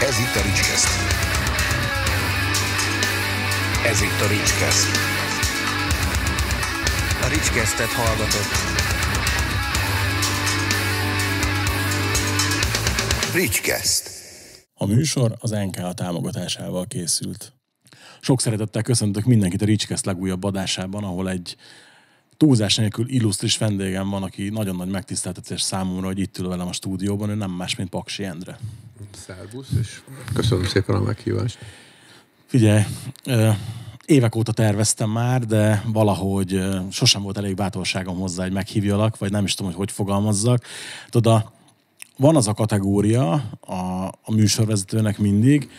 Ez itt a Ricskeszt. Ez itt a Ricskeszt. A Ricskesztet hallgatott. Ricskeszt. A műsor az NK támogatásával készült. Sok szeretettel köszöntök mindenkit a Ricskeszt legújabb adásában, ahol egy túlzás nélkül illusztris vendégem van, aki nagyon nagy megtiszteltetés számomra, hogy itt ül velem a stúdióban, ő nem más, mint Paksi Endre. Szervusz, és köszönöm szépen a meghívást. Figyelj, évek óta terveztem már, de valahogy sosem volt elég bátorságom hozzá, hogy meghívjalak, vagy nem is tudom, hogy hogy fogalmazzak. Tudod, van az a kategória a, a műsorvezetőnek mindig,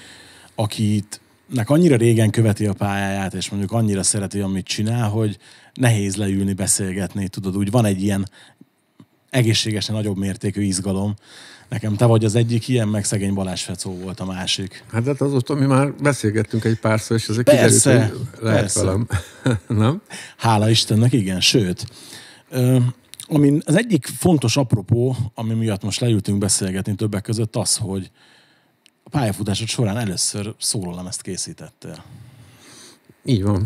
akit nek annyira régen követi a pályáját, és mondjuk annyira szereti, amit csinál, hogy nehéz leülni, beszélgetni, tudod, úgy van egy ilyen egészségesen nagyobb mértékű izgalom. Nekem te vagy az egyik ilyen, meg szegény Balázs Fecó volt a másik. Hát de hát azóta mi már beszélgettünk egy párszor, és ezek kiderült, hogy lehet persze. velem. Nem? Hála Istennek, igen. Sőt, ö, ami az egyik fontos apropó, ami miatt most leültünk beszélgetni többek között az, hogy a pályafutásod során először szólallemezt készítettél. Így van.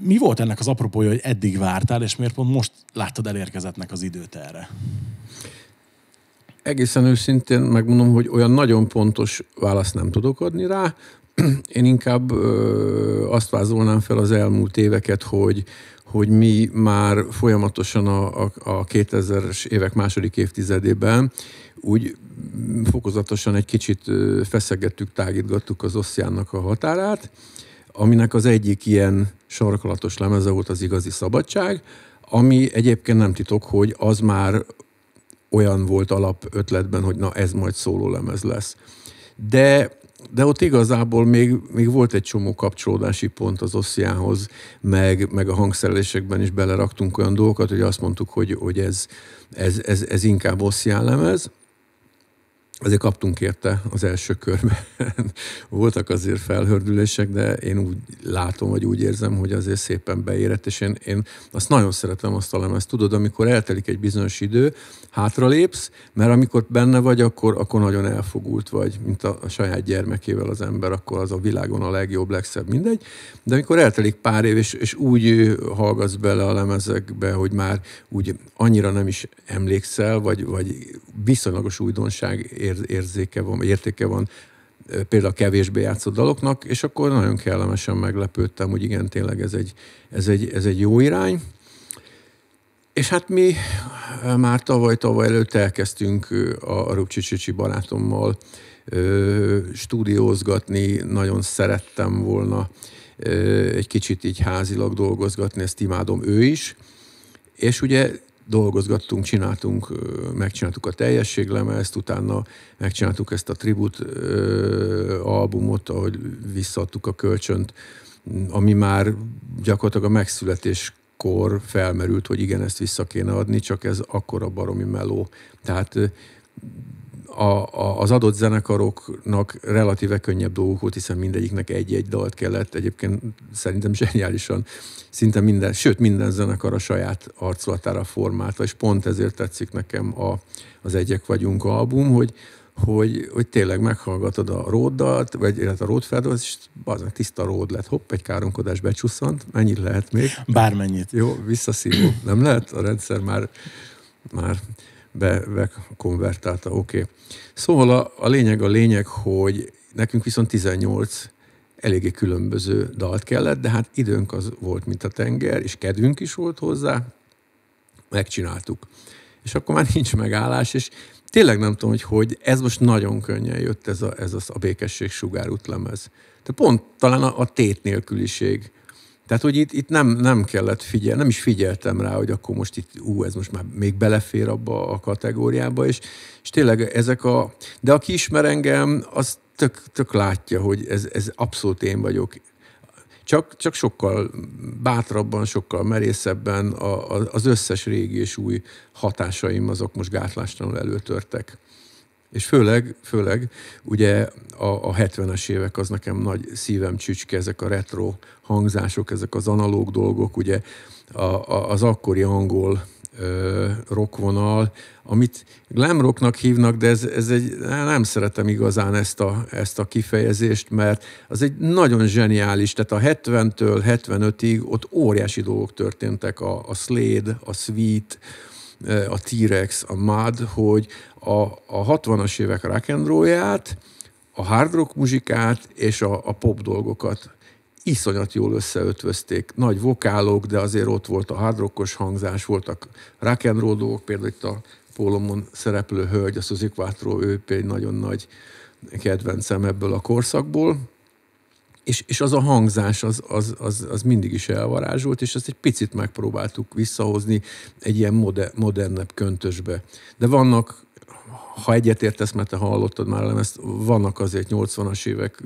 Mi volt ennek az apropója, hogy eddig vártál, és miért pont most láttad elérkezettnek az időt erre? Egészen őszintén megmondom, hogy olyan nagyon pontos választ nem tudok adni rá. Én inkább ö, azt vázolnám fel az elmúlt éveket, hogy hogy mi már folyamatosan a, a, a 2000-es évek második évtizedében úgy fokozatosan egy kicsit feszegettük, tágítgattuk az oszciánnak a határát, aminek az egyik ilyen sarkalatos lemeze volt az igazi szabadság, ami egyébként nem titok, hogy az már olyan volt alap ötletben, hogy na ez majd szóló lemez lesz. De de ott igazából még, még volt egy csomó kapcsolódási pont az Osziához, meg, meg a hangszerelésekben is beleraktunk olyan dolgokat, hogy azt mondtuk, hogy, hogy ez, ez, ez, ez inkább oszcián lemez, azért kaptunk érte az első körben. Voltak azért felhördülések, de én úgy látom, vagy úgy érzem, hogy azért szépen beérett, és én, én azt nagyon szeretem azt a lemezt. Tudod, amikor eltelik egy bizonyos idő, hátralépsz, mert amikor benne vagy, akkor, akkor nagyon elfogult vagy, mint a, a saját gyermekével az ember, akkor az a világon a legjobb, legszebb, mindegy. De amikor eltelik pár év, és, és úgy hallgatsz bele a lemezekbe, hogy már úgy annyira nem is emlékszel, vagy, vagy viszonylagos újdonság ér ér, érzéke van, értéke van például a kevésbé játszott daloknak, és akkor nagyon kellemesen meglepődtem, hogy igen, tényleg ez egy, ez egy, ez egy jó irány. És hát mi már tavaly-tavaly előtt elkezdtünk a Rupcsicsicsi barátommal ö, stúdiózgatni, nagyon szerettem volna ö, egy kicsit így házilag dolgozgatni, ezt imádom ő is. És ugye dolgozgattunk, csináltunk, megcsináltuk a teljességlemezt, utána megcsináltuk ezt a tribut albumot, ahogy visszaadtuk a kölcsönt, ami már gyakorlatilag a megszületés kor felmerült, hogy igen, ezt vissza kéne adni, csak ez akkora baromi meló. Tehát a, a, az adott zenekaroknak relatíve könnyebb dolguk volt, hiszen mindegyiknek egy-egy dalt kellett. Egyébként szerintem zseniálisan szinte minden, sőt minden zenekar a saját arculatára formálta, és pont ezért tetszik nekem a, az Egyek vagyunk album, hogy, hogy, hogy tényleg meghallgatod a róddalt, vagy illetve a ródfeldolgoz, és bazdmeg tiszta ród lett, hopp, egy káromkodás becsusszant, mennyit lehet még? Bármennyit. Jó, visszaszívó. Nem lehet? A rendszer már, már be, konvertálta, oké. Okay. Szóval a, a lényeg a lényeg, hogy nekünk viszont 18 eléggé különböző dalt kellett, de hát időnk az volt, mint a tenger, és kedvünk is volt hozzá, megcsináltuk. És akkor már nincs megállás, és tényleg nem tudom, hogy, hogy ez most nagyon könnyen jött ez a, ez a, a békesség sugárút lemez. De pont talán a, a tét nélküliség tehát, hogy itt, itt nem, nem kellett figyelni, nem is figyeltem rá, hogy akkor most itt, ú, ez most már még belefér abba a kategóriába, és, és tényleg ezek a... De aki ismer engem, az tök, tök látja, hogy ez, ez abszolút én vagyok. Csak, csak sokkal bátrabban, sokkal merészebben a, a, az összes régi és új hatásaim azok most gátlástalanul előtörtek. És főleg, főleg ugye a, a 70-es évek az nekem nagy szívem csücske, ezek a retro hangzások, ezek az analóg dolgok, ugye a, a, az akkori angol ö, rockvonal, amit glam rocknak hívnak, de ez, ez egy, nem szeretem igazán ezt a, ezt a kifejezést, mert az egy nagyon zseniális, tehát a 70-től 75-ig ott óriási dolgok történtek, a, a Slade, a Sweet, a T-Rex, a mad hogy a, a 60-as évek rock'n'rollját, a hard rock muzsikát és a, a pop dolgokat iszonyat jól összeötvözték. Nagy vokálok, de azért ott volt a hard rockos hangzás, voltak rock and roll dolgok, például itt a pólomon szereplő hölgy, a Suzy Quattro, ő például nagyon nagy kedvencem ebből a korszakból, és, és az a hangzás az, az, az, az mindig is elvarázsolt, és ezt egy picit megpróbáltuk visszahozni egy ilyen moder, modernebb köntösbe. De vannak ha egyetértesz, mert te hallottad már nem ezt, vannak azért 80-as évek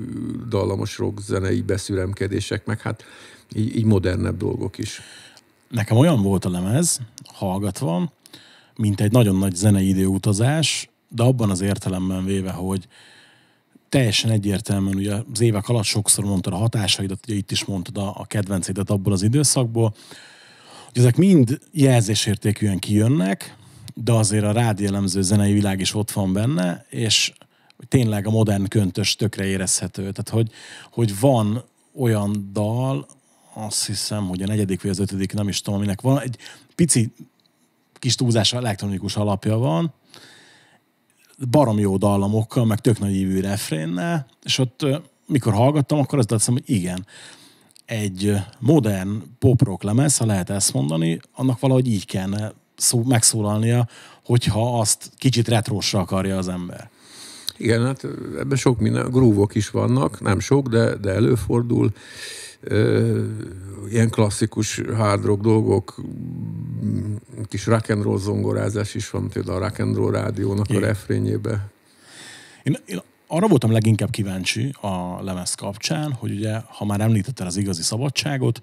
dallamos rock zenei beszüremkedések, meg hát így, így modernebb dolgok is. Nekem olyan volt a lemez, hallgatva, mint egy nagyon nagy zenei időutazás, de abban az értelemben véve, hogy teljesen egyértelműen ugye az évek alatt sokszor mondtad a hatásaidat, ugye itt is mondtad a, a kedvencédet abból az időszakból, hogy ezek mind jelzésértékűen kijönnek, de azért a rád jellemző zenei világ is ott van benne, és tényleg a modern köntös tökre érezhető. Tehát, hogy, hogy van olyan dal, azt hiszem, hogy a negyedik vagy az ötödik, nem is tudom, aminek van egy pici kis túlzás elektronikus alapja van, barom jó dallamokkal, meg tök nagy ívű refrénnel, és ott mikor hallgattam, akkor azt hiszem, hogy igen, egy modern pop-rock lemez, ha lehet ezt mondani, annak valahogy így kellene szó, megszólalnia, hogyha azt kicsit retrósra akarja az ember. Igen, hát ebben sok minden, grúvok is vannak, nem sok, de, de előfordul. ilyen klasszikus hard rock dolgok, kis rock and roll zongorázás is van, például a rock and roll rádiónak Igen. a refrényébe. Én, én arra voltam leginkább kíváncsi a lemez kapcsán, hogy ugye, ha már említetted az igazi szabadságot,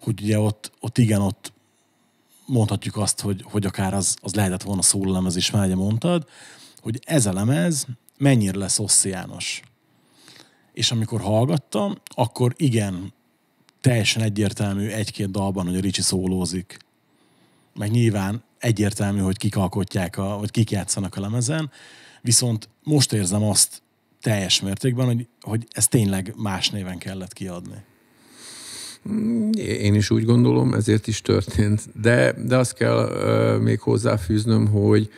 hogy ugye ott, ott igen, ott mondhatjuk azt, hogy, hogy akár az, az lehetett volna szólallemez is, már ugye mondtad, hogy ez a lemez mennyire lesz Oszi És amikor hallgattam, akkor igen, teljesen egyértelmű egy-két dalban, hogy a Ricsi szólózik. Meg nyilván egyértelmű, hogy kik alkotják, a, vagy kik játszanak a lemezen, viszont most érzem azt teljes mértékben, hogy, hogy ez tényleg más néven kellett kiadni. Mm, én is úgy gondolom, ezért is történt. De, de azt kell még hozzáfűznöm, hogy,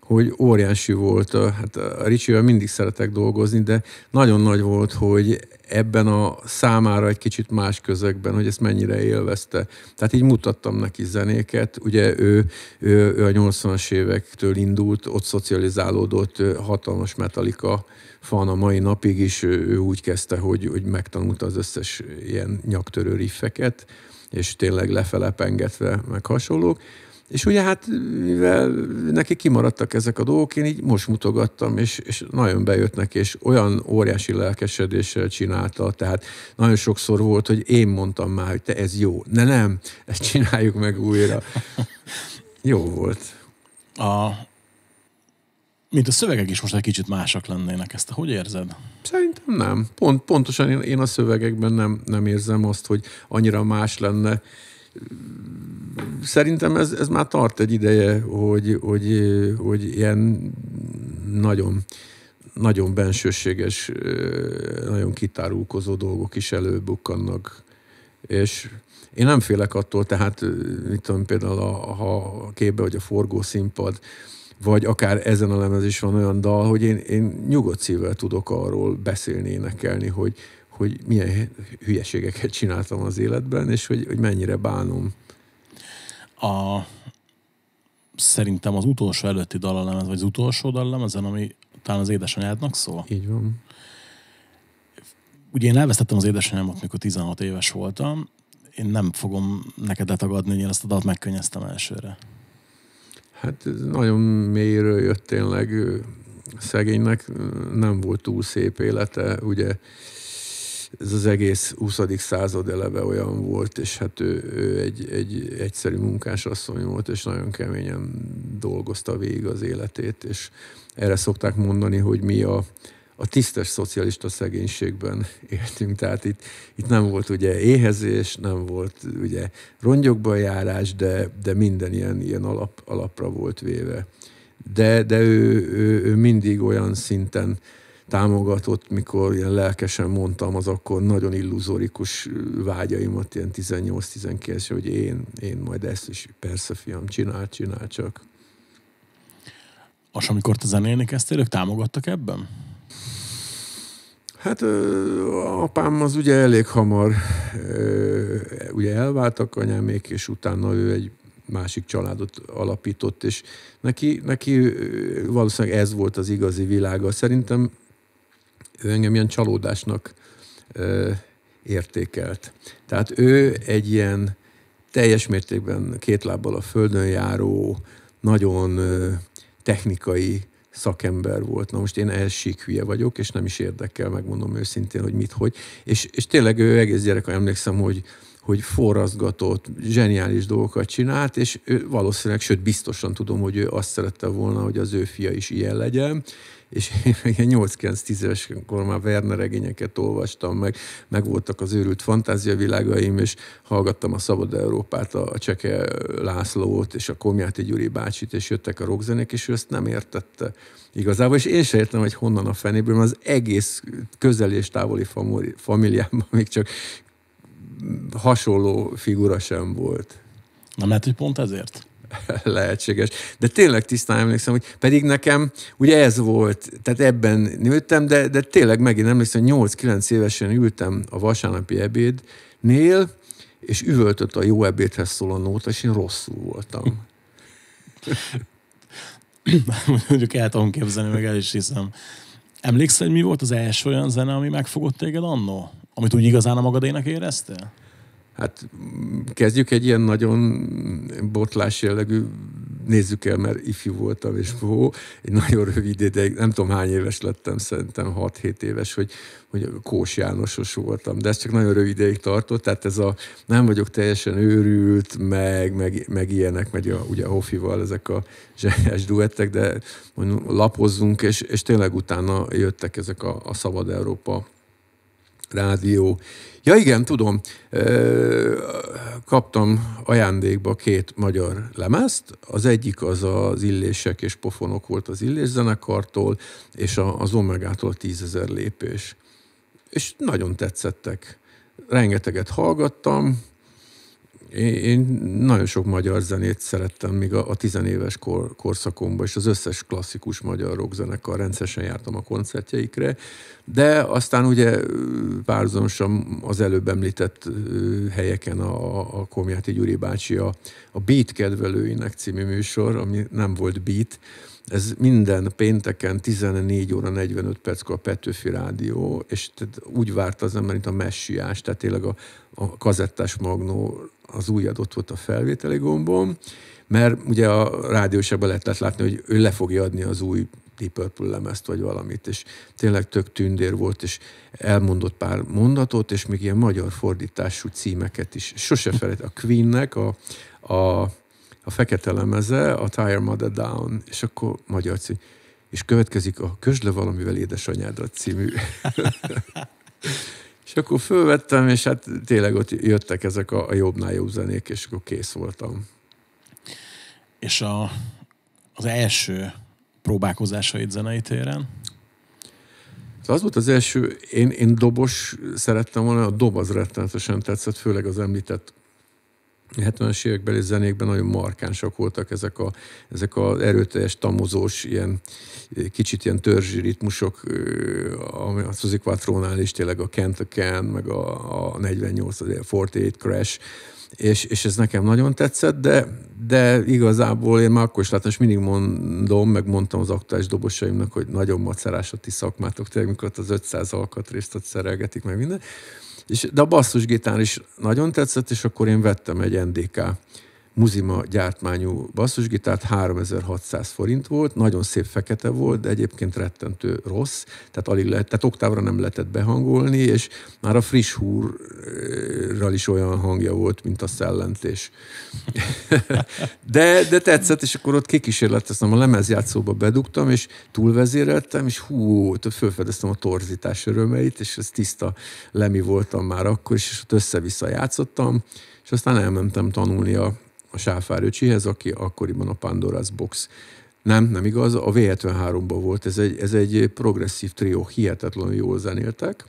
hogy óriási volt, hát a Ricsivel mindig szeretek dolgozni, de nagyon nagy volt, hogy ebben a számára egy kicsit más közegben, hogy ezt mennyire élvezte. Tehát így mutattam neki zenéket, ugye ő, ő, ő a 80-as évektől indult, ott szocializálódott, hatalmas metalika fan a mai napig is, ő, ő úgy kezdte, hogy, hogy megtanulta az összes ilyen nyaktörő riffeket, és tényleg lefele pengetve, meg hasonlók. És ugye hát, mivel neki kimaradtak ezek a dolgok, én így most mutogattam, és, és nagyon bejött neki, és olyan óriási lelkesedéssel csinálta, tehát nagyon sokszor volt, hogy én mondtam már, hogy te ez jó. Ne nem, ezt csináljuk meg újra. Jó volt. A, mint a szövegek is most egy kicsit másak lennének. Ezt hogy érzed? Szerintem nem. Pont, pontosan én, én a szövegekben nem, nem érzem azt, hogy annyira más lenne. Szerintem ez, ez már tart egy ideje, hogy, hogy, hogy ilyen nagyon nagyon bensőséges, nagyon kitárulkozó dolgok is előbukkannak. És én nem félek attól, tehát mit tudom, például a, ha képbe, hogy a forgószínpad, színpad vagy akár ezen a lemez is van olyan dal, hogy én, én nyugodt szívvel tudok arról beszélni, énekelni, hogy, hogy milyen hülyeségeket csináltam az életben, és hogy, hogy mennyire bánom. A, szerintem az utolsó előtti dal a lemez, vagy az utolsó dal a dallamezen, ami talán az édesanyádnak szól. Így van. Ugye én elvesztettem az édesanyámat, mikor 16 éves voltam. Én nem fogom neked letagadni, hogy én ezt a dalt megkönnyeztem elsőre. Hát ez nagyon mélyről jött tényleg szegénynek, nem volt túl szép élete, ugye ez az egész 20. század eleve olyan volt, és hát ő, ő egy, egy egyszerű asszony volt, és nagyon keményen dolgozta végig az életét, és erre szokták mondani, hogy mi a a tisztes szocialista szegénységben éltünk, tehát itt, itt nem volt ugye éhezés, nem volt ugye rongyokba járás, de, de minden ilyen, ilyen alap, alapra volt véve. De, de ő, ő, ő mindig olyan szinten támogatott, mikor ilyen lelkesen mondtam az akkor nagyon illuzórikus vágyaimat, ilyen 18-19, hogy én, én majd ezt is, persze fiam, csinál, csinál csak. És amikor te zenélni kezdtél, ők támogattak ebben? Hát ö, apám az ugye elég hamar ö, ugye elváltak anyámék, és utána ő egy másik családot alapított, és neki, neki valószínűleg ez volt az igazi világa. Szerintem ő engem ilyen csalódásnak ö, értékelt. Tehát ő egy ilyen teljes mértékben két lábbal a földön járó, nagyon ö, technikai szakember volt. Na most én ehhez hülye vagyok, és nem is érdekel, megmondom őszintén, hogy mit, hogy. És, és tényleg ő egész gyerek, emlékszem, hogy, hogy forrazgatott, zseniális dolgokat csinált, és ő valószínűleg, sőt biztosan tudom, hogy ő azt szerette volna, hogy az ő fia is ilyen legyen, és én 8-9-10 éves kor már Werner regényeket olvastam meg, meg voltak az őrült fantáziavilágaim, és hallgattam a Szabad Európát, a Cseke Lászlót, és a Komjáti Gyuri bácsit, és jöttek a rockzenek, és ő ezt nem értette igazából, és én sem értem, hogy honnan a fenéből, mert az egész közel és távoli familiámban még csak hasonló figura sem volt. Nem lehet, hogy pont ezért? lehetséges. De tényleg tisztán emlékszem, hogy pedig nekem ugye ez volt, tehát ebben nőttem, de, de tényleg megint emlékszem, hogy 8-9 évesen ültem a vasárnapi ebédnél, és üvöltött a jó ebédhez szóló nóta, és én rosszul voltam. Mondjuk el tudom képzelni, meg el is hiszem. Emlékszel, hogy mi volt az első olyan zene, ami megfogott téged annó? Amit úgy igazán a magadénak éreztél? hát kezdjük egy ilyen nagyon botlás jellegű, nézzük el, mert ifjú voltam, és ó, egy nagyon rövid ideig, nem tudom hány éves lettem, szerintem 6-7 éves, hogy, hogy Kós Jánosos voltam, de ez csak nagyon rövid ideig tartott, tehát ez a nem vagyok teljesen őrült, meg, meg, meg ilyenek, meg a, ugye a Hofival ezek a zseniás duettek, de mondjuk, lapozzunk, és, és tényleg utána jöttek ezek a, a Szabad Európa rádió. Ja igen, tudom, kaptam ajándékba két magyar lemezt, az egyik az az Illések és Pofonok volt az Illés zenekartól, és az Omegától tízezer lépés. És nagyon tetszettek. Rengeteget hallgattam, én, én nagyon sok magyar zenét szerettem még a, a tizenéves kor, korszakomban, és az összes klasszikus magyar rockzenekar rendszeresen jártam a koncertjeikre, de aztán ugye párhuzamosan az előbb említett helyeken a, a Komjáti Gyuri bácsi a, a Beat kedvelőinek című műsor, ami nem volt Beat, ez minden pénteken 14 óra 45 perckor a Petőfi Rádió, és úgy várt az ember, mint a messiás, tehát tényleg a, a kazettás magnó az új ott volt a felvételi gombom, mert ugye a rádiósebben lehetett látni, hogy ő le fogja adni az új Deep Purple lemezt, vagy valamit, és tényleg tök tündér volt, és elmondott pár mondatot, és még ilyen magyar fordítású címeket is. Sose felejt a Queennek a, a, a fekete lemeze, a Tire Mother Down, és akkor magyar cím. És következik a Közle valamivel édesanyádra című És akkor fölvettem, és hát tényleg ott jöttek ezek a, a jobbnál jobb zenék, és akkor kész voltam. És a, az első próbálkozásaid zenei téren? Hát az volt az első, én, én dobos szerettem volna, a dob az rettenetesen tetszett, főleg az említett 70-es évekbeli zenékben nagyon markánsak voltak ezek, a, ezek a erőteljes, tamozós, ilyen, kicsit ilyen törzsi ritmusok, a Suzy Quattrónál is tényleg a Kent a Can, meg a, a 48, a 48 Crash, és, és ez nekem nagyon tetszett, de, de igazából én már akkor is látom, és mindig mondom, meg mondtam az aktuális dobosaimnak, hogy nagyon macerás a ti szakmátok, tényleg, mikor az 500 alkatrészt szerelgetik, meg minden és, de a basszusgitár is nagyon tetszett, és akkor én vettem egy NDK muzima gyártmányú basszusgitárt, 3600 forint volt, nagyon szép fekete volt, de egyébként rettentő rossz, tehát alig lehet, tehát oktávra nem lehetett behangolni, és már a friss húrral is olyan hangja volt, mint a szellentés. de, de tetszett, és akkor ott kikísérleteztem, a lemezjátszóba bedugtam, és túlvezéreltem, és hú, fölfedeztem a torzítás örömeit, és ez tiszta lemi voltam már akkor, és ott össze-vissza játszottam, és aztán elmentem tanulni a a Sáfár öcsihez, aki akkoriban a Pandora's Box. Nem, nem igaz, a V73-ban volt, ez egy, ez egy progresszív trió, hihetetlenül jól zenéltek.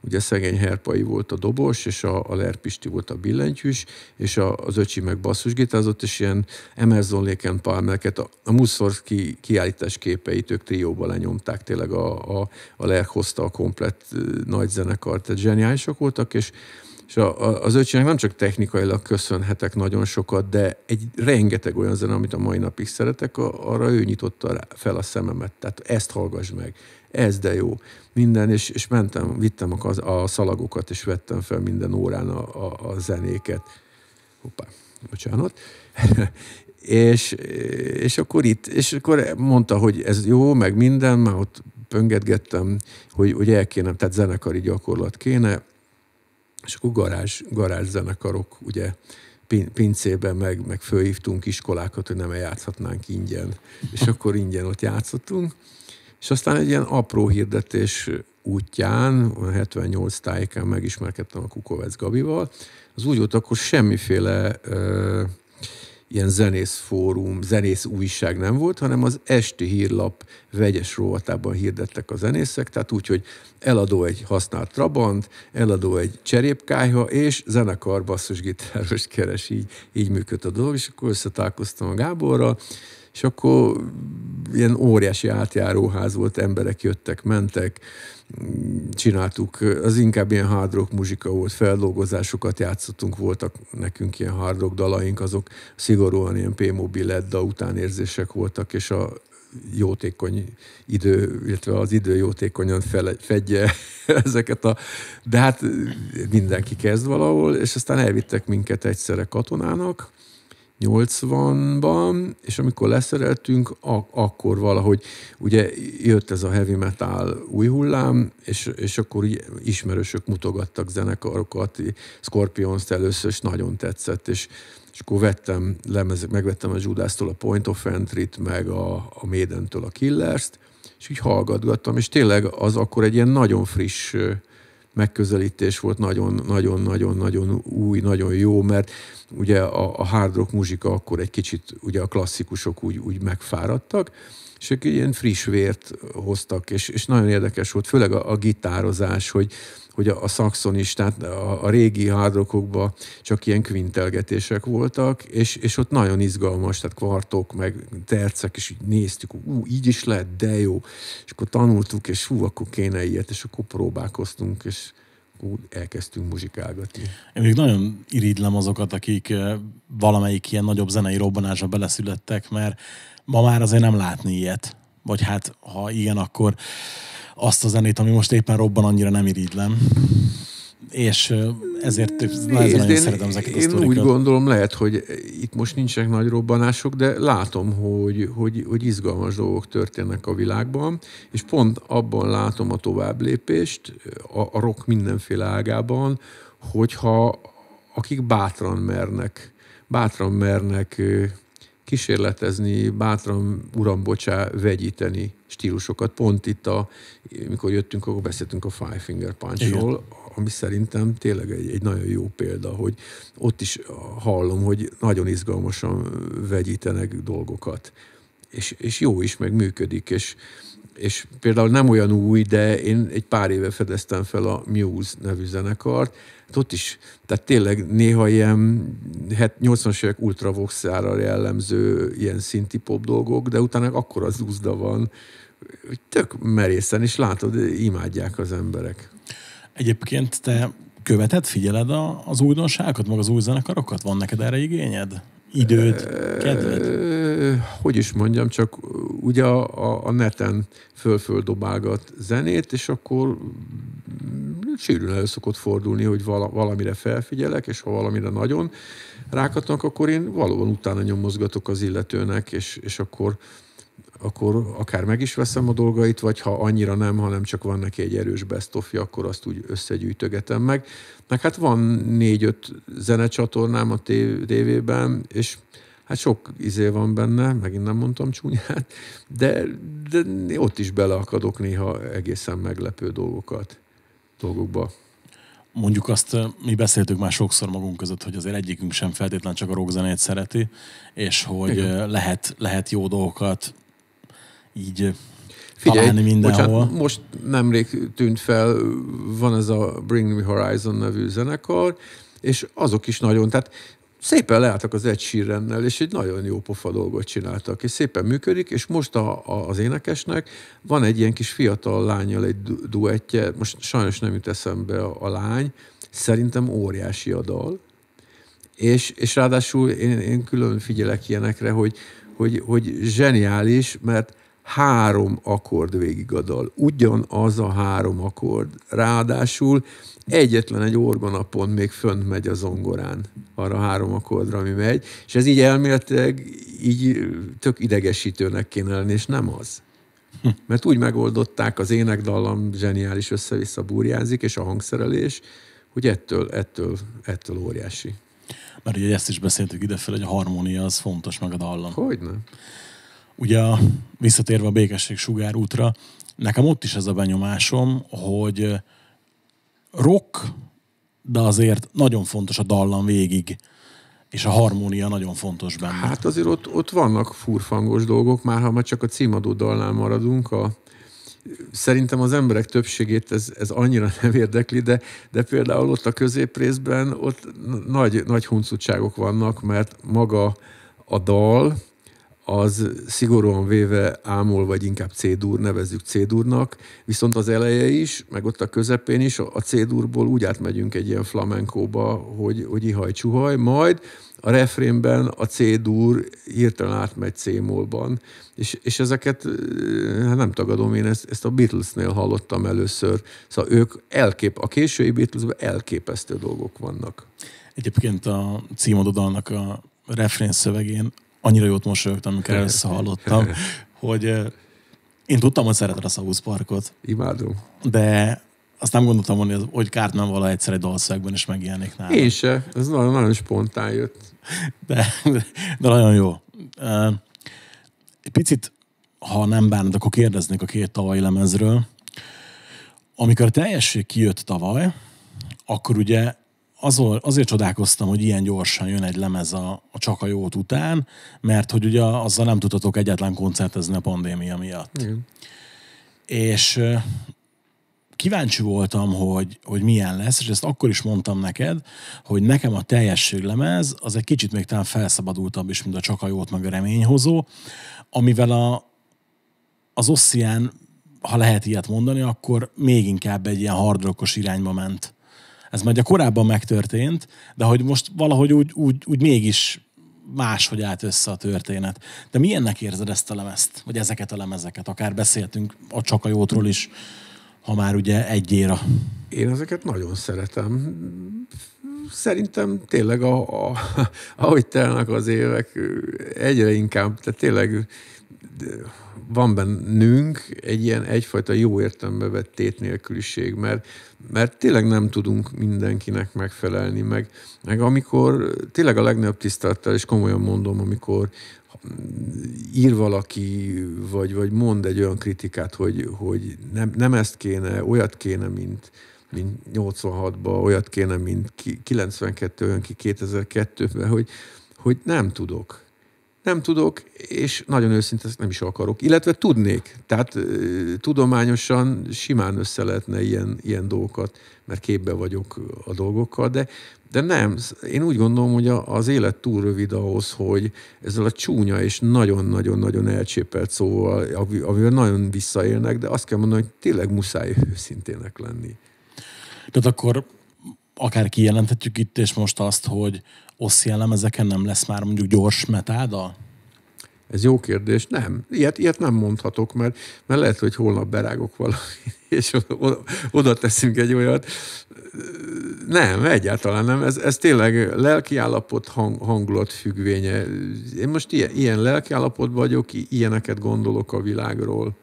Ugye szegény Herpai volt a dobos, és a, a Lerpisti volt a billentyűs, és a, az öcsi meg basszusgitázott, és ilyen Emerson Léken Palmerket, a, a Muszorszki kiállítás képeit ők trióba lenyomták, tényleg a, a, a Lerk hozta a komplett nagy zenekart, tehát zseniálisak voltak, és és a, a, az öcsének nem csak technikailag köszönhetek nagyon sokat, de egy rengeteg olyan zene, amit a mai napig szeretek, a, arra ő nyitotta rá, fel a szememet. Tehát ezt hallgass meg, ez de jó. Minden, és, és mentem, vittem a, a szalagokat, és vettem fel minden órán a, a, a zenéket. Hoppá, bocsánat. és, és akkor itt, és akkor mondta, hogy ez jó, meg minden, már ott pöngetgettem, hogy, hogy el kéne, tehát zenekari gyakorlat kéne, és akkor garázs, garázs zenekarok, ugye pincében meg, meg fölhívtunk iskolákat, hogy nem játszhatnánk ingyen, és akkor ingyen ott játszottunk, és aztán egy ilyen apró hirdetés útján, 78 tájékán megismerkedtem a Kukovec Gabival, az úgy volt, akkor semmiféle ö, ilyen zenész fórum, zenész újság nem volt, hanem az esti hírlap vegyes rovatában hirdettek a zenészek, tehát úgy, hogy eladó egy használt trabant, eladó egy cserépkájha, és zenekar basszusgitáros keres, így, így működött a dolog, és akkor összetálkoztam a Gáborral, és akkor ilyen óriási átjáróház volt, emberek jöttek, mentek, csináltuk, az inkább ilyen hard rock muzsika volt, feldolgozásokat játszottunk, voltak nekünk ilyen hard rock dalaink, azok szigorúan ilyen P-mobil de utánérzések voltak, és a jótékony idő, illetve az idő jótékonyan fele, fedje ezeket a... De hát mindenki kezd valahol, és aztán elvittek minket egyszerre katonának, 80-ban, és amikor leszereltünk, ak- akkor valahogy ugye jött ez a heavy metal új hullám, és, és akkor ismerősök mutogattak zenekarokat, scorpions először, és nagyon tetszett, és, és akkor vettem, lemez, megvettem a judas a Point of Entry-t, meg a, a Maiden-től a Killers-t, és így hallgatgattam, és tényleg az akkor egy ilyen nagyon friss megközelítés volt, nagyon-nagyon-nagyon-nagyon új, nagyon jó, mert ugye a, a hard rock muzsika akkor egy kicsit, ugye a klasszikusok úgy, úgy megfáradtak, és ők ilyen friss vért hoztak, és, és nagyon érdekes volt, főleg a, a gitározás, hogy hogy a, a is, tehát a, a régi hardrockokban csak ilyen kvintelgetések voltak, és, és ott nagyon izgalmas, tehát kvartok, meg tercek, és így néztük, ú, így is lehet, de jó. És akkor tanultuk, és hú, akkor kéne ilyet, és akkor próbálkoztunk, és úgy elkezdtünk muzsikálgatni. Én még nagyon irigylem azokat, akik eh, valamelyik ilyen nagyobb zenei robbanásra beleszülettek, mert ma már azért nem látni ilyet. Vagy hát, ha igen, akkor azt a zenét, ami most éppen robban, annyira nem irigylem. És ezért Nézd, nagyon én, szeretem ezeket én a sztorikat. úgy gondolom, lehet, hogy itt most nincsenek nagy robbanások, de látom, hogy, hogy, hogy izgalmas dolgok történnek a világban, és pont abban látom a továbblépést a, a rock mindenféle ágában, hogyha akik bátran mernek, bátran mernek kísérletezni, bátran uram bocsá, vegyíteni stílusokat. Pont itt, a, mikor jöttünk, akkor beszéltünk a Five Finger Punch-ról, ami szerintem tényleg egy, egy nagyon jó példa, hogy ott is hallom, hogy nagyon izgalmasan vegyítenek dolgokat. És, és jó is, meg működik, és, és például nem olyan új, de én egy pár éve fedeztem fel a Muse nevű zenekart, hát ott is, tehát tényleg néha ilyen 80-as évek ultravoxára jellemző ilyen szinti pop dolgok, de utána akkor az úzda van, tök merészen, is látod, imádják az emberek. Egyébként te követed, figyeled a, az újdonságokat, meg az új zenekarokat? Van neked erre igényed? Időd, kedved? Hogy is mondjam, csak ugye a, a neten fölföldobálgat zenét, és akkor mm, sűrűn elő szokott fordulni, hogy valamire felfigyelek, és ha valamire nagyon rákatnak, akkor én valóban utána nyomozgatok az illetőnek, és, és akkor akkor akár meg is veszem a dolgait, vagy ha annyira nem, hanem csak van neki egy erős best akkor azt úgy összegyűjtögetem meg. Meg hát van négy-öt zenecsatornám a tévében, és hát sok izé van benne, megint nem mondtam csúnyát, de, de ott is beleakadok néha egészen meglepő dolgokat, dolgokba mondjuk azt mi beszéltük már sokszor magunk között, hogy azért egyikünk sem feltétlen csak a rockzenét szereti, és hogy lehet, lehet jó dolgokat így eh, Figyelj, találni mindenhol. Bocsánat, most nemrég tűnt fel, van ez a Bring Me Horizon nevű zenekar, és azok is nagyon, tehát szépen leálltak az egy sírrennel, és egy nagyon jó pofa dolgot csináltak, és szépen működik, és most a, a, az énekesnek van egy ilyen kis fiatal lányjal egy duettje, most sajnos nem jut eszembe a, a lány, szerintem óriási a dal, és, és ráadásul én, én külön figyelek ilyenekre, hogy, hogy, hogy zseniális, mert három akkord végig a dal. Ugyanaz a három akkord. Ráadásul egyetlen egy orgonapon még fönt megy a zongorán arra a három akkordra, ami megy, és ez így elméletileg így tök idegesítőnek kéne lenni, és nem az. Mert úgy megoldották, az énekdallam zseniális össze-vissza burjázik, és a hangszerelés, hogy ettől, ettől, ettől óriási. Mert ugye ezt is beszéltük idefelé, hogy a harmónia az fontos, meg a dallam. Hogyne. Ugye visszatérve a békesség sugárútra, nekem ott is ez a benyomásom, hogy rock, de azért nagyon fontos a dallam végig, és a harmónia nagyon fontos benne. Hát azért ott, ott vannak furfangos dolgok, már ha már csak a címadó dalnál maradunk, a, szerintem az emberek többségét ez, ez annyira nem érdekli, de, de például ott a középrészben ott nagy, nagy huncutságok vannak, mert maga a dal, az szigorúan véve ámol, vagy inkább cédúr, nevezzük cédúrnak, viszont az eleje is, meg ott a közepén is, a cédúrból úgy átmegyünk egy ilyen flamenkóba, hogy, hogy ihaj csuhaj, majd a refrénben a cédúr hirtelen átmegy cémolban, és, és ezeket, hát nem tagadom, én ezt, ezt a Beatlesnél hallottam először, szóval ők elkép, a késői Beatlesben elképesztő dolgok vannak. Egyébként a címododalnak a refrén szövegén annyira jót mosolyogtam, amikor először hallottam, hogy én tudtam, hogy szereted a South Parkot. Imádom. De azt nem gondoltam volna, hogy nem vala egyszer egy dalszövegben is megjelenik nálam. Én se. Ez nagyon, nagyon spontán jött. De, de, de nagyon jó. Egy picit, ha nem bánod, akkor kérdeznék a két tavalyi lemezről. Amikor a teljesség kijött tavaly, akkor ugye azol, azért csodálkoztam, hogy ilyen gyorsan jön egy lemez a, a Csak a Jót után, mert hogy ugye azzal nem tudhatok egyáltalán koncertezni a pandémia miatt. Igen. És kíváncsi voltam, hogy, hogy milyen lesz, és ezt akkor is mondtam neked, hogy nekem a teljesség lemez, az egy kicsit még talán felszabadultabb is, mint a Csak a Jót meg a Reményhozó, amivel a, az Osszián, ha lehet ilyet mondani, akkor még inkább egy ilyen hardrockos irányba ment ez már a korábban megtörtént, de hogy most valahogy úgy, úgy, úgy mégis máshogy állt össze a történet. De milyennek érzed ezt a lemezt, vagy ezeket a lemezeket? Akár beszéltünk a csak a jótról is, ha már ugye éra. Én ezeket nagyon szeretem. Szerintem tényleg, a, a, ahogy telnek az évek, egyre inkább, tehát tényleg van bennünk egy ilyen egyfajta jó értelembe vett tét nélküliség, mert, mert tényleg nem tudunk mindenkinek megfelelni, meg, meg amikor tényleg a legnagyobb tisztelettel, és komolyan mondom, amikor ír valaki, vagy, vagy mond egy olyan kritikát, hogy, hogy nem, nem ezt kéne, olyat kéne, mint, mint 86-ban, olyat kéne, mint 92-ben, ki 2002-ben, hogy, hogy nem tudok nem tudok, és nagyon őszintén nem is akarok. Illetve tudnék, tehát tudományosan simán össze lehetne ilyen, ilyen dolgokat, mert képbe vagyok a dolgokkal, de, de nem. Én úgy gondolom, hogy az élet túl rövid ahhoz, hogy ezzel a csúnya és nagyon-nagyon-nagyon elcsépelt szóval, amivel nagyon visszaélnek, de azt kell mondani, hogy tényleg muszáj őszintének lenni. Tehát akkor akár kijelenthetjük itt és most azt, hogy oszj ezeken nem lesz már mondjuk gyors metáda? Ez jó kérdés. Nem. Ilyet, ilyet nem mondhatok, mert, mert lehet, hogy holnap berágok valamit, és oda, oda teszünk egy olyat. Nem, egyáltalán nem. Ez, ez tényleg lelkiállapot, hang, hangulat függvénye. Én most ilyen, ilyen lelkiállapot vagyok, ilyeneket gondolok a világról.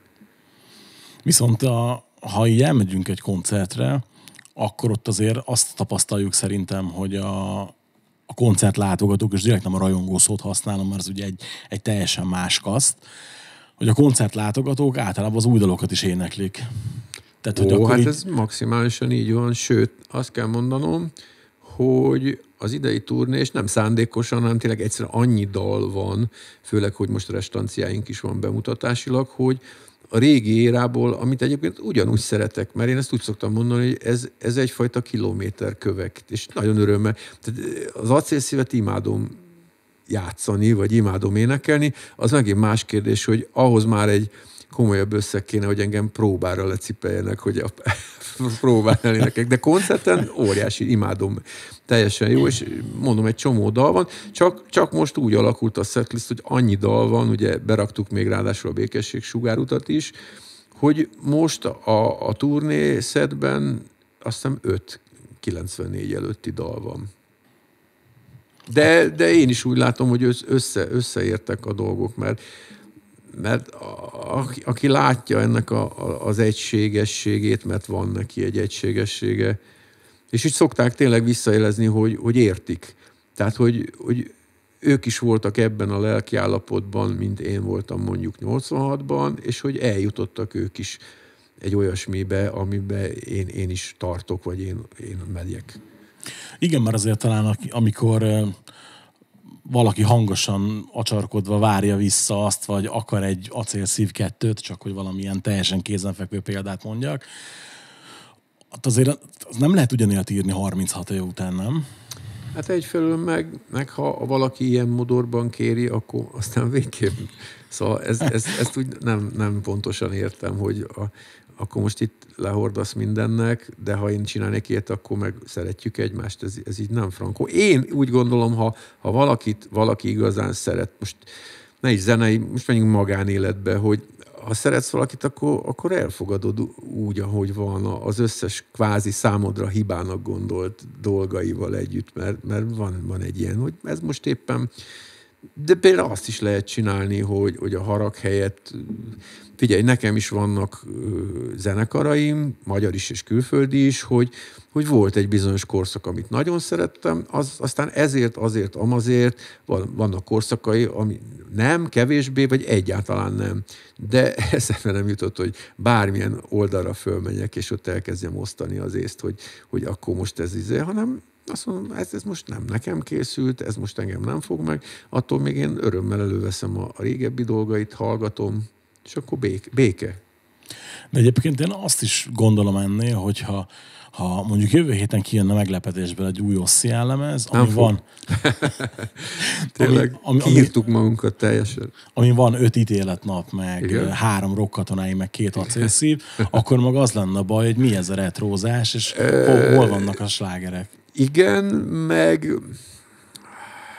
Viszont a, ha így elmegyünk egy koncertre, akkor ott azért azt tapasztaljuk szerintem, hogy a, a koncertlátogatók, és direkt nem a rajongó szót használom, mert ez ugye egy, egy teljesen más kaszt, hogy a koncertlátogatók általában az új dalokat is éneklik. Tehát, Ó, hogy Ó, hát így... ez maximálisan így van, sőt, azt kell mondanom, hogy az idei turné, és nem szándékosan, hanem tényleg egyszerűen annyi dal van, főleg, hogy most a restanciáink is van bemutatásilag, hogy a régi érából, amit egyébként ugyanúgy szeretek, mert én ezt úgy szoktam mondani, hogy ez, ez egyfajta kilométerkövek, és nagyon örömmel. Tehát eh, az acélszívet imádom játszani, vagy imádom énekelni, az megint más kérdés, hogy ahhoz már egy, komolyabb összeg kéne, hogy engem próbára lecipeljenek, hogy a, próbálni nekek. De koncerten óriási, imádom. Teljesen jó, és mondom, egy csomó dal van, csak, csak most úgy alakult a setlist, hogy annyi dal van, ugye beraktuk még ráadásul a békesség sugárutat is, hogy most a, a turné szedben azt hiszem 5 94 előtti dal van. De, de én is úgy látom, hogy össze, összeértek a dolgok, mert mert a, aki látja ennek a, a, az egységességét, mert van neki egy egységessége, és úgy szokták tényleg visszaélezni, hogy, hogy értik. Tehát, hogy, hogy ők is voltak ebben a lelkiállapotban, mint én voltam mondjuk 86-ban, és hogy eljutottak ők is egy olyasmibe, amiben én, én is tartok, vagy én, én megyek. Igen, mert azért talán amikor valaki hangosan acsarkodva várja vissza azt, vagy akar egy acélszív kettőt, csak hogy valamilyen teljesen kézenfekvő példát mondjak. Hát azért az nem lehet ugyanélt írni 36 év után, nem? Hát egyfelől meg, meg ha valaki ilyen modorban kéri, akkor aztán végképp. Szóval ez, ez, ezt úgy nem, nem pontosan értem, hogy a, akkor most itt lehordasz mindennek, de ha én csinálnék ilyet, akkor meg szeretjük egymást, ez, ez így nem frankó. Én úgy gondolom, ha, ha valakit valaki igazán szeret, most ne is zenei, most menjünk magánéletbe, hogy ha szeretsz valakit, akkor, akkor elfogadod úgy, ahogy van, az összes kvázi számodra hibának gondolt dolgaival együtt, mert, mert van, van egy ilyen, hogy ez most éppen de például azt is lehet csinálni, hogy, hogy a harag helyett, figyelj, nekem is vannak zenekaraim, magyar is és külföldi is, hogy, hogy volt egy bizonyos korszak, amit nagyon szerettem, az, aztán ezért, azért, amazért van vannak korszakai, ami nem, kevésbé, vagy egyáltalán nem. De eszembe nem jutott, hogy bármilyen oldalra fölmenjek, és ott elkezdjem osztani az észt, hogy, hogy akkor most ez izé, hanem azt mondom, ez, hát ez most nem nekem készült, ez most engem nem fog meg, attól még én örömmel előveszem a, a régebbi dolgait, hallgatom, és akkor béke. béke. De egyébként én azt is gondolom ennél, hogyha ha mondjuk jövő héten kijönne meglepetésből egy új Oszi ez, ami fog. van... Tényleg, ami, ami, kiírtuk magunkat teljesen. Ami van öt ítéletnap, meg Igen? három rokkatonái, meg két acélszív, akkor maga az lenne a baj, hogy mi ez a retrózás, és hol, hol vannak a slágerek. Igen, meg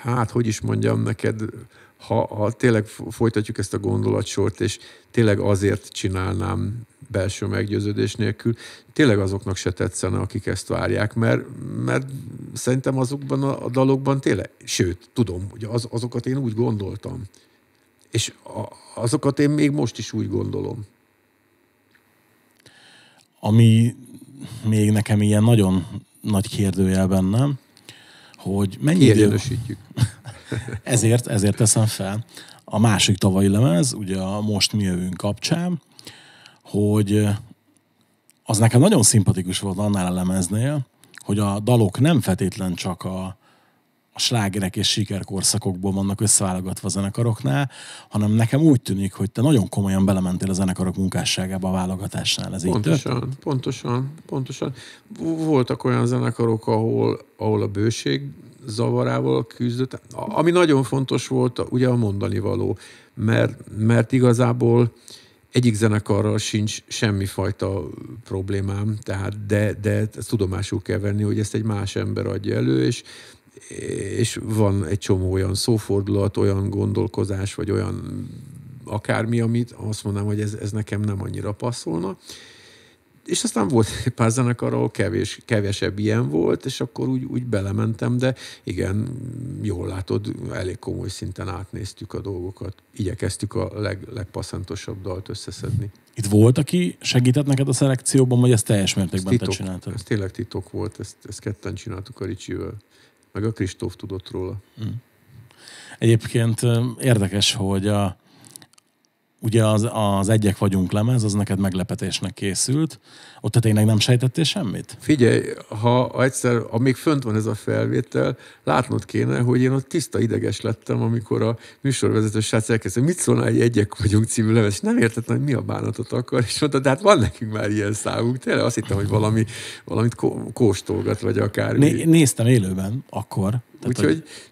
hát, hogy is mondjam neked, ha, ha tényleg folytatjuk ezt a gondolatsort, és tényleg azért csinálnám belső meggyőződés nélkül, tényleg azoknak se tetszene, akik ezt várják, mert, mert szerintem azokban a, a dalokban tényleg, sőt, tudom, hogy az, azokat én úgy gondoltam, és a, azokat én még most is úgy gondolom. Ami még nekem ilyen nagyon nagy kérdőjel bennem, hogy mennyi idő... ezért, ezért teszem fel. A másik tavalyi lemez, ugye a Most mi jövünk kapcsán, hogy az nekem nagyon szimpatikus volt annál a lemeznél, hogy a dalok nem feltétlen csak a, a slágerek és sikerkorszakokból vannak összeválogatva a zenekaroknál, hanem nekem úgy tűnik, hogy te nagyon komolyan belementél a zenekarok munkásságába a válogatásnál. Ez pontosan, így pontosan, pontosan. Voltak olyan zenekarok, ahol, ahol a bőség zavarával küzdött, ami nagyon fontos volt, ugye a mondani való, mert, mert igazából egyik zenekarral sincs semmifajta problémám, tehát de, de ezt tudomásul kell venni, hogy ezt egy más ember adja elő, és és van egy csomó olyan szófordulat, olyan gondolkozás, vagy olyan akármi, amit azt mondanám, hogy ez, ez nekem nem annyira passzolna. És aztán volt egy pár zenekar, ahol kevés, kevesebb ilyen volt, és akkor úgy, úgy belementem, de igen, jól látod, elég komoly szinten átnéztük a dolgokat. Igyekeztük a leg, legpasszantosabb dalt összeszedni. Itt volt, aki segített neked a szelekcióban, vagy ezt teljes mértékben ez titok, te csináltad? Ez tényleg titok volt, ezt, ezt ketten csináltuk a Ricsivel. Meg a Kristóf tudott róla. Mm. Egyébként érdekes, hogy a, ugye az, az Egyek vagyunk lemez, az neked meglepetésnek készült, ott a tényleg nem sejtettél semmit? Figyelj, ha egyszer, amíg fönt van ez a felvétel, látnod kéne, hogy én ott tiszta ideges lettem, amikor a műsorvezető srác elkezdte, mit szólna, egy egyek vagyunk című leves, nem értettem, hogy mi a bánatot akar, és mondta, de hát van nekünk már ilyen számunk, tényleg azt hittem, hogy valami, valamit kóstolgat, vagy akármi. Né- néztem élőben akkor, tehát, Úgyhogy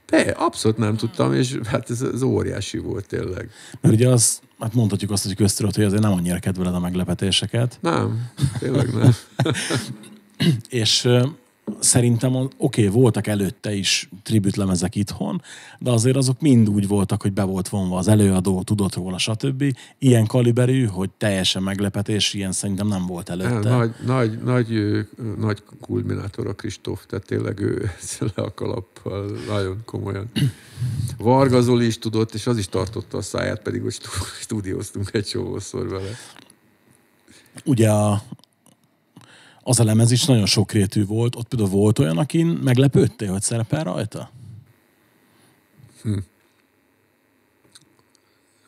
hogy... be, abszolút nem tudtam, és hát ez, ez óriási volt tényleg. Mert ugye az hát mondhatjuk azt, hogy köztudott, hogy azért nem annyira kedveled a meglepetéseket. Nem, tényleg nem. és szerintem oké, okay, voltak előtte is tributlemezek itthon, de azért azok mind úgy voltak, hogy be volt vonva az előadó, tudott róla, stb. Ilyen kaliberű, hogy teljesen meglepetés, ilyen szerintem nem volt előtte. nagy, nagy, nagy, nagy kulminátor a Kristóf, tehát tényleg ő le a kalappal, nagyon komolyan. Varga is tudott, és az is tartotta a száját, pedig hogy stúdióztunk egy csomószor vele. Ugye a, az a lemez is nagyon sokrétű volt. Ott például volt olyan, akin meglepődtél, hogy szerepel rajta? Hm.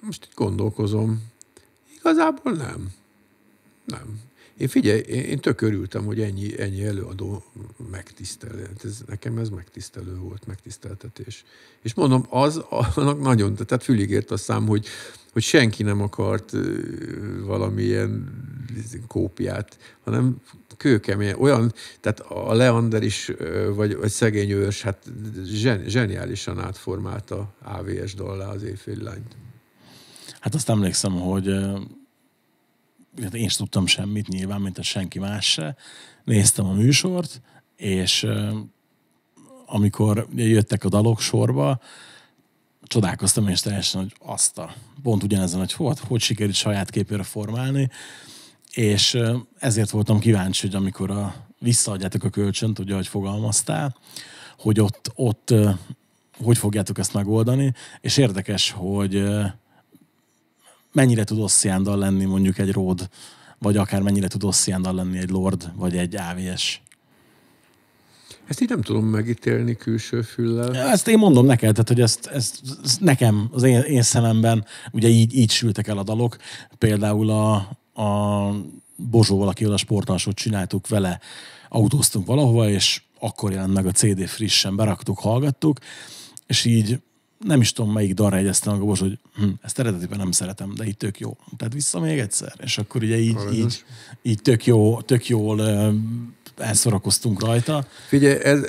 Most itt gondolkozom. Igazából nem. Nem. Én figyelj, én, tök örültem, hogy ennyi, ennyi előadó megtisztelő. Hát ez, nekem ez megtisztelő volt, megtiszteltetés. És mondom, az annak nagyon, tehát füligért a szám, hogy hogy senki nem akart valamilyen kópiát, hanem kőkemény, olyan, tehát a Leander is, vagy, vagy szegény őrs, hát zseni, zseniálisan átformálta AVS dollá az éjféllányt. Hát azt emlékszem, hogy hát én sem tudtam semmit nyilván, mint a senki más se. Néztem a műsort, és amikor jöttek a dalok sorba, csodálkoztam én is teljesen, hogy azt a pont ugyanezen, hogy hogy, hogy sikerült saját képére formálni, és ezért voltam kíváncsi, hogy amikor a, visszaadjátok a kölcsönt, ugye, ahogy fogalmaztál, hogy ott, ott hogy fogjátok ezt megoldani, és érdekes, hogy mennyire tud osziándal lenni mondjuk egy ród, vagy akár mennyire tud osziándal lenni egy lord, vagy egy AVS. Ezt így nem tudom megítélni külső füllel. Ezt én mondom neked, tehát hogy ezt, ezt, ezt nekem, az én, én szememben ugye így, így sültek el a dalok. Például a, a Bozsó valaki, a sportalsót csináltuk vele, autóztunk valahova, és akkor jelent meg a CD frissen, beraktuk, hallgattuk, és így nem is tudom, melyik darra egyeztem a Bozsó, hogy hm, ezt eredetiben nem szeretem, de így tök jó. Tehát vissza még egyszer. És akkor ugye így, így, így tök, jó, tök jól elszorakoztunk rajta. Figyelj, ez,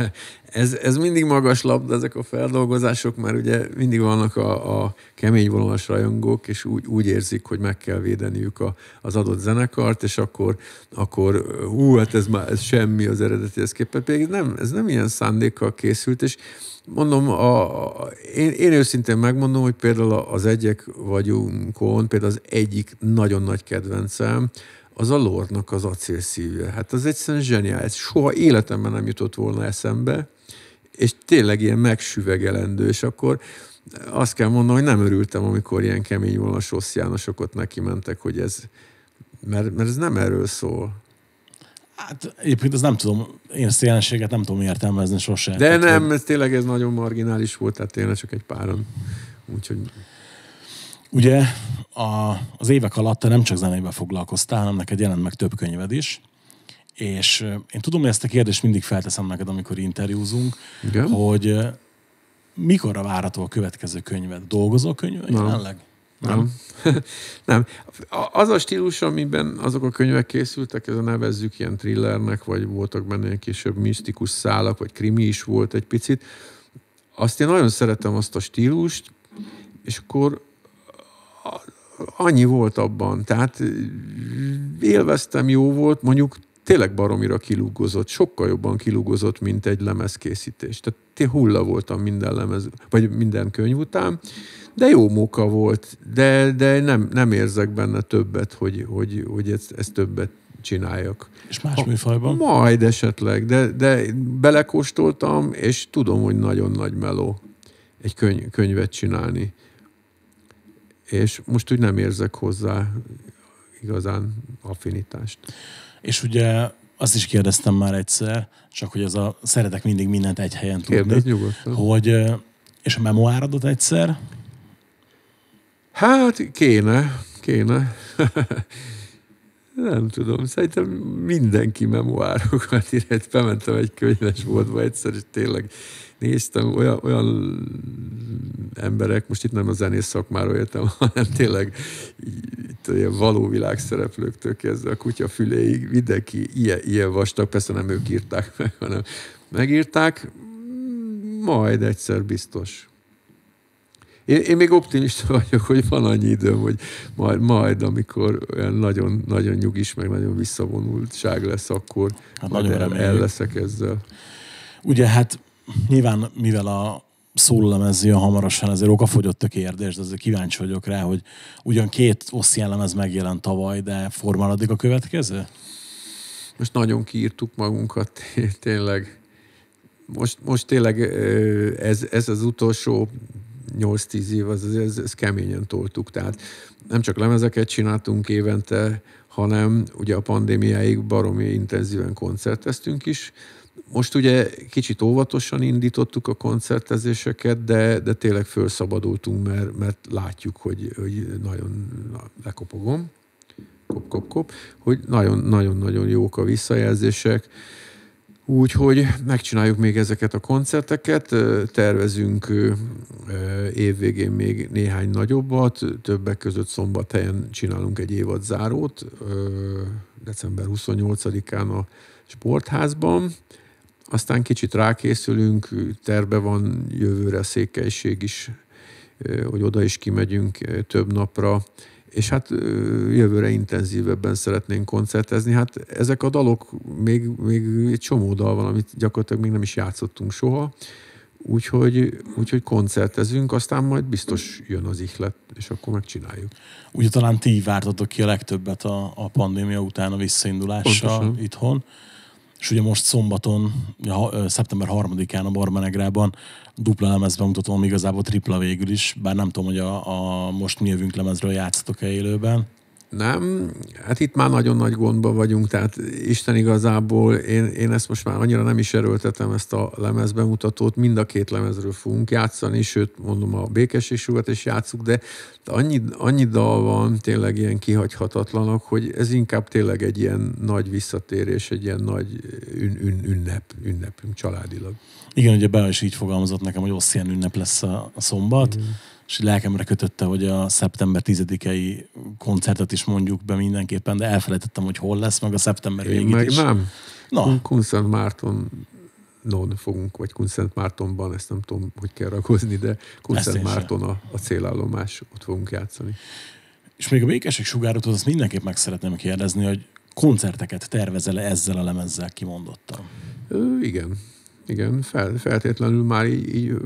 ez, ez mindig magas labda, ezek a feldolgozások, mert ugye mindig vannak a, a kemény vonalas rajongók, és úgy, úgy érzik, hogy meg kell védeniük a, az adott zenekart, és akkor, akkor hú, hát ez már ez semmi az eredetihez képest. Pedig nem, ez nem ilyen szándékkal készült, és mondom, a, a, én, én őszintén megmondom, hogy például az egyek vagyunkon, például az egyik nagyon nagy kedvencem, az a lordnak az acélszívja. Hát az egyszerűen zseniális. Soha életemben nem jutott volna eszembe, és tényleg ilyen megsüvegelendő, és akkor azt kell mondanom, hogy nem örültem, amikor ilyen kemény vonasos Jánosok ott neki mentek, hogy ez, mert, mert ez nem erről szól. Hát egyébként az nem tudom, én ezt a jelenséget nem tudom értelmezni sose. De nem, hogy... ez tényleg ez nagyon marginális volt, tehát tényleg csak egy páron. Úgyhogy ugye a, az évek alatt nem csak zenével foglalkoztál, hanem neked jelent meg több könyved is. És én tudom, hogy ezt a kérdést mindig felteszem neked, amikor interjúzunk, Igen? hogy mikorra várható a következő könyved? Dolgozol könyv? Nem. jelenleg? Nem. Nem. nem. Az a stílus, amiben azok a könyvek készültek, ez a nevezzük ilyen thrillernek, vagy voltak benne később misztikus szálak, vagy krimi is volt egy picit. Azt én nagyon szeretem azt a stílust, és akkor annyi volt abban. Tehát élveztem, jó volt, mondjuk tényleg baromira kilúgozott, sokkal jobban kilúgozott, mint egy lemezkészítés. Tehát én hulla voltam minden lemez, vagy minden könyv után, de jó móka volt, de, de nem, nem érzek benne többet, hogy, hogy, hogy ezt, ezt többet csináljak. És más műfajban? Majd esetleg, de, de belekóstoltam, és tudom, hogy nagyon nagy meló egy könyv, könyvet csinálni és most úgy nem érzek hozzá igazán affinitást. És ugye azt is kérdeztem már egyszer, csak hogy ez a szeretek mindig mindent egy helyen tudni. nyugodtan. Hogy, és a memoáradot egyszer? Hát kéne, kéne. Nem tudom, szerintem mindenki memoárokat írt. Bementem egy könyves könyvesboltba egyszer, és tényleg néztem olyan, olyan emberek, most itt nem a zenész szakmáról értem, hanem tényleg itt ilyen való világ szereplőktől kezdve a kutya füléig, mindenki ilyen, ilyen vastag, persze nem ők írták meg, hanem megírták, majd egyszer biztos. Én, én még optimista vagyok, hogy van annyi idő, hogy majd, majd amikor nagyon, nagyon nyugis, meg nagyon visszavonultság lesz, akkor hát nagyon el, el leszek ezzel. Ugye hát nyilván, mivel a, szólallemez jön hamarosan, ezért okafogyott a kérdés, de azért kíváncsi vagyok rá, hogy ugyan két oszcián lemez megjelent tavaly, de formáladik a következő? Most nagyon kiírtuk magunkat, tényleg. Most, most tényleg ez, ez az utolsó 8-10 év, az ez, ez keményen toltuk. Tehát nem csak lemezeket csináltunk évente, hanem ugye a pandémiáig baromi intenzíven koncerteztünk is. Most ugye kicsit óvatosan indítottuk a koncertezéseket, de, de tényleg felszabadultunk, mert, mert látjuk, hogy, hogy nagyon na, lekopogom, kop, kop, kop, hogy nagyon-nagyon-nagyon jók a visszajelzések Úgyhogy megcsináljuk még ezeket a koncerteket, tervezünk évvégén még néhány nagyobbat, többek között szombathelyen csinálunk egy évad zárót, december 28-án a sportházban, aztán kicsit rákészülünk, terve van jövőre a székelység is, hogy oda is kimegyünk több napra, és hát jövőre intenzívebben szeretnénk koncertezni. Hát ezek a dalok, még, még egy csomó dal van, amit gyakorlatilag még nem is játszottunk soha, úgyhogy, úgyhogy koncertezünk, aztán majd biztos jön az ihlet, és akkor megcsináljuk. Ugye talán ti vártatok ki a legtöbbet a, a pandémia után a visszaindulással Pontosan. itthon és ugye most szombaton, szeptember 3-án a Barmenegrában dupla lemez bemutatom, igazából tripla végül is, bár nem tudom, hogy a, a most mi jövünk lemezről játszatok-e élőben. Nem, hát itt már nagyon nagy gondban vagyunk, tehát Isten igazából, én, én ezt most már annyira nem is erőltetem ezt a lemezbemutatót, mind a két lemezről fogunk játszani, sőt mondom a békesség sugat is játszuk, de annyi, annyi dal van tényleg ilyen kihagyhatatlanok, hogy ez inkább tényleg egy ilyen nagy visszatérés, egy ilyen nagy ün, ün, ünnep, ünnepünk családilag. Igen, ugye Bea is így fogalmazott nekem, hogy osz ilyen ünnep lesz a szombat. Mm és lelkemre kötötte, hogy a szeptember 10-i koncertet is mondjuk be mindenképpen, de elfelejtettem, hogy hol lesz, meg a szeptember Én meg is. nem. Na. Kunszent Márton non fogunk, vagy Kunszent Mártonban, ezt nem tudom, hogy kell ragozni, de Kunszent Márton a, a célállomás, ott fogunk játszani. És még a Békesek sugárotot azt mindenképp meg szeretném kérdezni, hogy koncerteket tervezel ezzel a lemezzel kimondottan? Ö, igen igen, fel, feltétlenül már így, így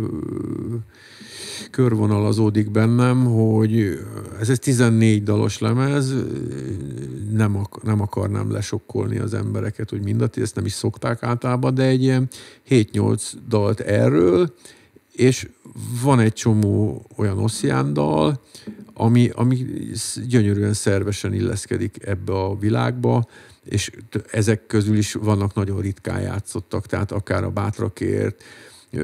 körvonalazódik bennem, hogy ez egy 14 dalos lemez, nem, ak- nem akarnám lesokkolni az embereket, hogy mind a ezt nem is szokták általában, de egy ilyen 7-8 dalt erről, és van egy csomó olyan oszián dal, ami, ami gyönyörűen szervesen illeszkedik ebbe a világba, és ezek közül is vannak nagyon ritkán játszottak, tehát akár a Bátrakért,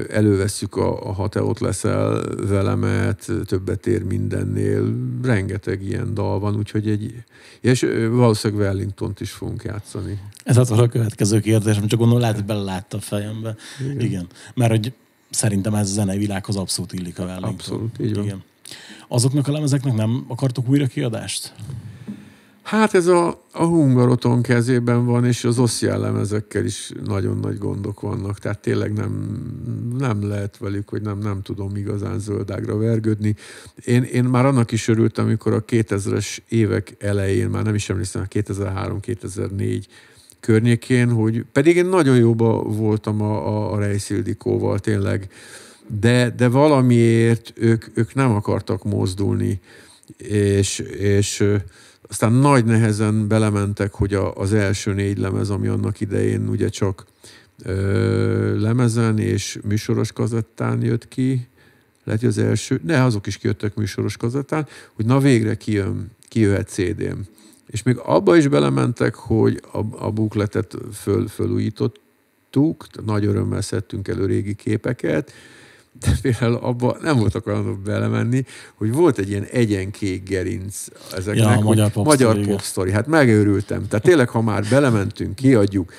elővesszük a, a Ha te ott leszel velemet, többet ér mindennél, rengeteg ilyen dal van, úgyhogy egy, és valószínűleg Wellingtont is fogunk játszani. Ez az a következő kérdésem, csak gondolom lehet, hogy belelátta a fejembe. Igen. Igen. Mert hogy szerintem ez a zenei világhoz abszolút illik a Wellington. Abszolút, így van. Igen. Azoknak a lemezeknek nem akartok újra kiadást? Hát ez a, a hungaroton kezében van, és az oszjál lemezekkel is nagyon nagy gondok vannak, tehát tényleg nem, nem lehet velük, hogy nem, nem tudom igazán zöldágra vergődni. Én, én már annak is örültem, amikor a 2000-es évek elején, már nem is emlékszem, 2003-2004 környékén, hogy pedig én nagyon jóba voltam a, a, a Rejszildikóval, tényleg, de, de valamiért ők, ők nem akartak mozdulni, és, és aztán nagy nehezen belementek, hogy a, az első négy lemez, ami annak idején ugye csak ö, lemezen és műsoros kazettán jött ki, lehet, hogy az első, ne, azok is kijöttek műsoros kazettán, hogy na végre kijön, kijöhet CD-m. És még abba is belementek, hogy a, a bukletet föl, fölújítottuk, nagy örömmel szedtünk elő régi képeket, de például abba nem voltak akarandó belemenni, hogy volt egy ilyen egyenkék gerinc ezeknek, ja, a magyar pop magyar story, pop story. Hát megőrültem. Tehát tényleg, ha már belementünk, kiadjuk,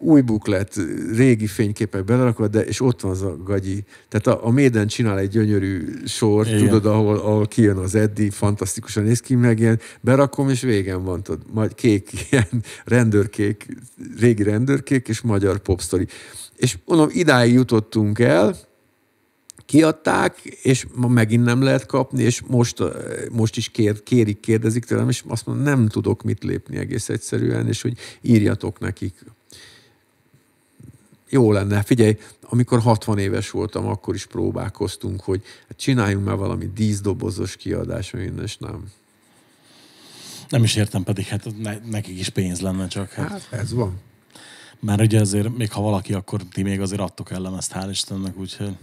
új buklet, régi fényképek belerakod, de és ott van az a gagyi. Tehát a, a Méden csinál egy gyönyörű sor, Igen. tudod, ahol, ahol kijön az Eddi, fantasztikusan néz ki, meg ilyen berakom, és végen van, tudod, majd kék, ilyen rendőrkék, régi rendőrkék, és magyar popsztori. És mondom, idáig jutottunk el, kiadták, és ma megint nem lehet kapni, és most, most is kér, kérik, kérdezik tőlem, és azt mondom, nem tudok mit lépni egész egyszerűen, és hogy írjatok nekik. Jó lenne, figyelj, amikor 60 éves voltam, akkor is próbálkoztunk, hogy hát csináljunk már valami díszdobozos kiadás, és nem. Nem is értem, pedig hát ne, nekik is pénz lenne csak. Hát, hát ez van. Mert ugye azért, még ha valaki, akkor ti még azért adtok ellemezt, hál' Istennek, úgyhogy...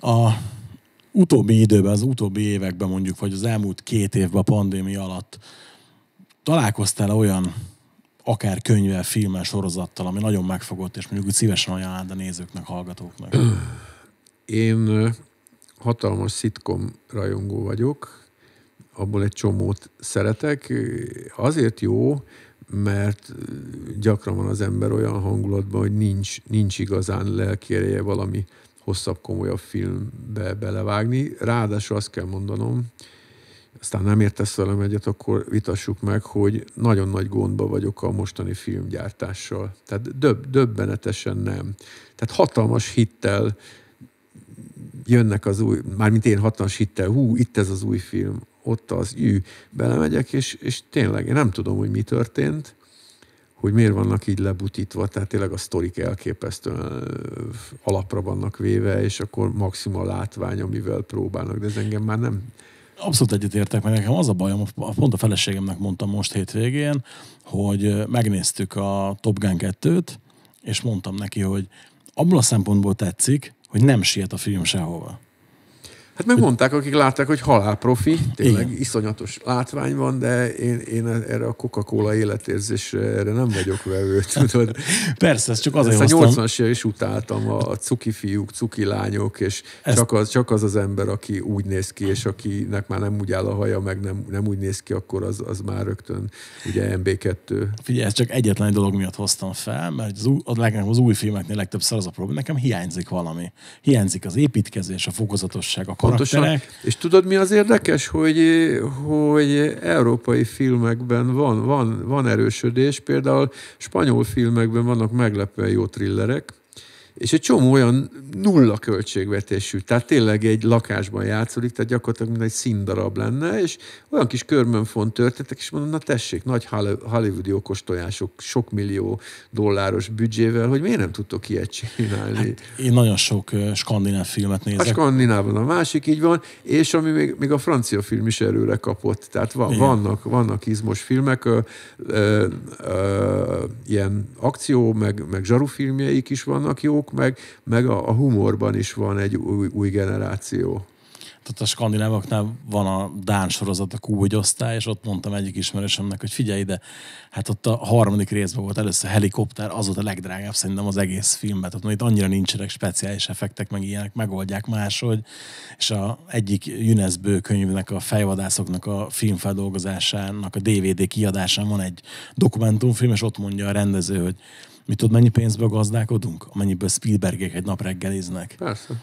A utóbbi időben, az utóbbi években mondjuk, vagy az elmúlt két évben a pandémia alatt találkoztál olyan akár könyvvel, filmmel, sorozattal, ami nagyon megfogott, és mondjuk szívesen ajánlád a nézőknek, hallgatóknak? Én hatalmas szitkom rajongó vagyok, abból egy csomót szeretek. Azért jó, mert gyakran van az ember olyan hangulatban, hogy nincs, nincs igazán lelkéreje valami hosszabb, komolyabb filmbe belevágni. Ráadásul azt kell mondanom, aztán nem értesz velem egyet, akkor vitassuk meg, hogy nagyon nagy gondba vagyok a mostani filmgyártással. Tehát döb- döbbenetesen nem. Tehát hatalmas hittel jönnek az új, mármint én hatalmas hittel, hú, itt ez az új film, ott az, ű, belemegyek, és, és tényleg én nem tudom, hogy mi történt, hogy miért vannak így lebutítva, tehát tényleg a sztorik elképesztően alapra vannak véve, és akkor maxima látvány, amivel próbálnak, de ez engem már nem... Abszolút egyetértek, mert nekem az a bajom, pont a feleségemnek mondtam most hétvégén, hogy megnéztük a Top Gun 2-t, és mondtam neki, hogy abból a szempontból tetszik, hogy nem siet a film sehova. Hát megmondták, akik látták, hogy halálprofi, tényleg Igen. iszonyatos látvány van, de én, én erre a Coca-Cola életérzésre erre nem vagyok vevő, tudod. Persze, ez csak azért Ezt a 80-as évek is utáltam, a cuki fiúk, cuki lányok, és ezt... csak, az, csak az az ember, aki úgy néz ki, és akinek már nem úgy áll a haja, meg nem, nem úgy néz ki, akkor az, az már rögtön ugye MB2. Figyelj, ez csak egyetlen dolog miatt hoztam fel, mert az új, legnagyobb az új filmeknél legtöbbször az a probléma, nekem hiányzik valami. Hiányzik az építkezés, a fokozatosság, a Pontosan. És tudod, mi az érdekes, hogy, hogy európai filmekben van, van, van erősödés, például spanyol filmekben vannak meglepően jó thrillerek, és egy csomó olyan nulla költségvetésű, tehát tényleg egy lakásban játszódik, tehát gyakorlatilag mint egy színdarab lenne, és olyan kis körmönfon törtetek, és mondom, na tessék, nagy hollywoodi okos tojások, sok millió dolláros büdzsével, hogy miért nem tudtok ilyet csinálni? Hát, én nagyon sok skandináv filmet nézek. A skandinávban a másik így van, és ami még, még a francia film is erőre kapott, tehát van, vannak, vannak izmos filmek, ö, ö, ö, ilyen akció, meg, meg zsarufilmjeik is vannak jó programok, meg, meg a, a humorban is van egy új, új generáció. Tehát a skandinávoknál van a Dán sorozat, a osztály, és ott mondtam egyik ismerősömnek, hogy figyelj ide, hát ott a harmadik részben volt először helikopter, az volt a legdrágább szerintem az egész filmben. Tehát itt annyira nincsenek speciális effektek, meg ilyenek, megoldják máshogy. És a egyik UNESCO könyvnek, a fejvadászoknak a filmfeldolgozásának, a DVD kiadásán van egy dokumentumfilm, és ott mondja a rendező, hogy mi tudod, mennyi pénzből gazdálkodunk? Amennyiből Spielbergek egy nap reggeliznek. Persze.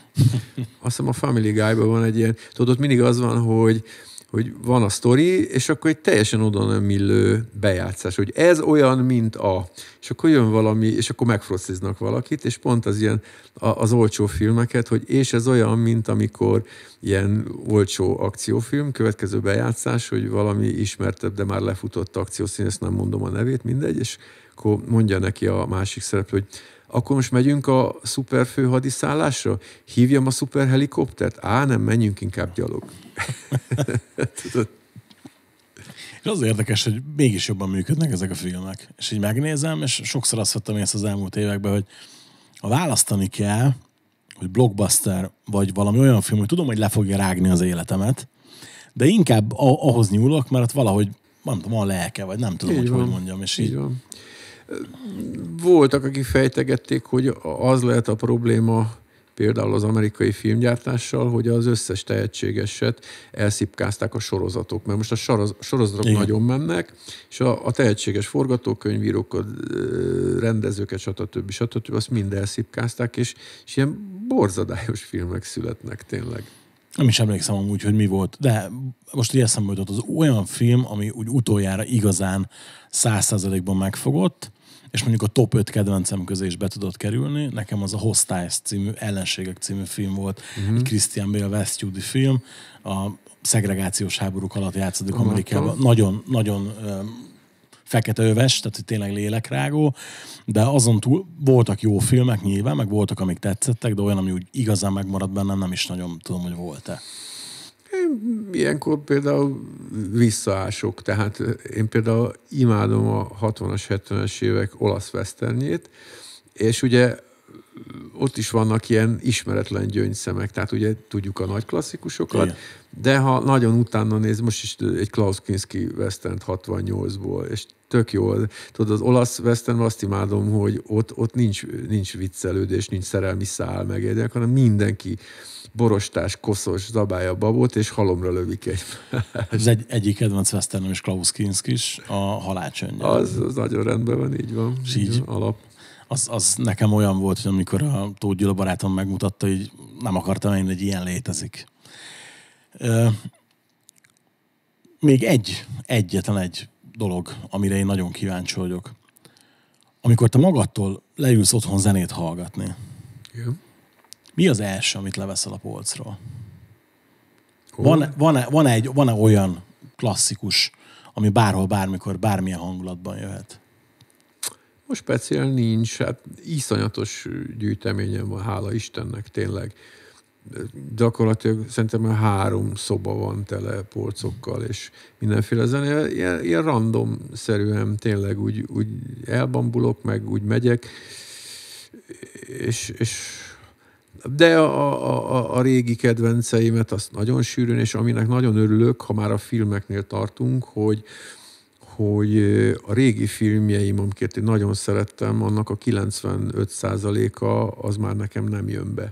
Azt hiszem a Family guy van egy ilyen, tudod, ott mindig az van, hogy hogy van a sztori, és akkor egy teljesen oda nem illő bejátszás, hogy ez olyan, mint a. És akkor jön valami, és akkor megfrociznak valakit, és pont az ilyen a, az olcsó filmeket, hogy és ez olyan, mint amikor ilyen olcsó akciófilm, következő bejátszás, hogy valami ismertebb, de már lefutott akciószínész, nem mondom a nevét, mindegy, és akkor mondja neki a másik szereplő, hogy akkor most megyünk a szuperfő hadiszállásra? Hívjam a szuperhelikoptert? Á, nem, menjünk inkább gyalog. Tudod? És az érdekes, hogy mégis jobban működnek ezek a filmek. És így megnézem, és sokszor azt vettem ezt az elmúlt években, hogy ha választani kell, hogy blockbuster vagy valami olyan film, hogy tudom, hogy le fogja rágni az életemet, de inkább ahhoz nyúlok, mert valahogy nem tudom, lelke, vagy nem tudom, így hogy van. hogy mondjam. És így, így van. Voltak, akik fejtegették, hogy az lehet a probléma például az amerikai filmgyártással, hogy az összes tehetségeset elszipkázták a sorozatok, mert most a soroz, sorozatok Igen. nagyon mennek, és a, a tehetséges forgatókönyvírókat, rendezőket, stb. stb. azt mind elszipkázták, és, és ilyen borzadályos filmek születnek tényleg. Nem is emlékszem amúgy, hogy mi volt, de most így eszembe jutott az olyan film, ami úgy utoljára igazán száz százalékban megfogott, és mondjuk a top 5 kedvencem közé is be tudott kerülni. Nekem az a Hostiles című, Ellenségek című film volt, uh-huh. egy Christian Bale West film, a szegregációs háborúk alatt játszódik uh-huh. Amerikában. Nagyon, nagyon fekete öves, tehát hogy tényleg lélekrágó, de azon túl voltak jó filmek nyilván, meg voltak, amik tetszettek, de olyan, ami úgy igazán megmaradt bennem, nem is nagyon tudom, hogy volt-e ilyenkor például visszaások, tehát én például imádom a 60-as, 70-es évek olasz veszternyét, és ugye ott is vannak ilyen ismeretlen gyöngyszemek, tehát ugye tudjuk a nagy klasszikusokat, Igen. de ha nagyon utána néz, most is egy Klaus Kinski western 68-ból, és tök jól. Tudod, az olasz western azt imádom, hogy ott, ott nincs, nincs viccelődés, nincs szerelmi szál, meg egyek, hanem mindenki borostás, koszos, zabálja babot, és halomra lövik egy. Ez egy, egyik kedvenc westernem is Klaus Kinski is, a halálcsönnye. Az, az nagyon rendben van, így van. így, így van, alap az, az nekem olyan volt, hogy amikor a Tóth Gyula barátom megmutatta, hogy nem akartam én, hogy ilyen létezik. még egy, egyetlen egy dolog, amire én nagyon kíváncsi vagyok. Amikor te magadtól leülsz otthon zenét hallgatni, Igen. mi az első, amit leveszel a polcról? Van-e van van egy, van olyan klasszikus, ami bárhol, bármikor, bármilyen hangulatban jöhet? Most speciál nincs, hát iszonyatos gyűjteményem van, hála Istennek tényleg. Gyakorlatilag szerintem már három szoba van tele polcokkal, és mindenféle zene, ilyen, ilyen random-szerűen tényleg úgy, úgy elbambulok, meg úgy megyek, és, és de a, a, a régi kedvenceimet azt nagyon sűrűn, és aminek nagyon örülök, ha már a filmeknél tartunk, hogy hogy a régi filmjeim, amiket én nagyon szerettem, annak a 95%-a az már nekem nem jön be.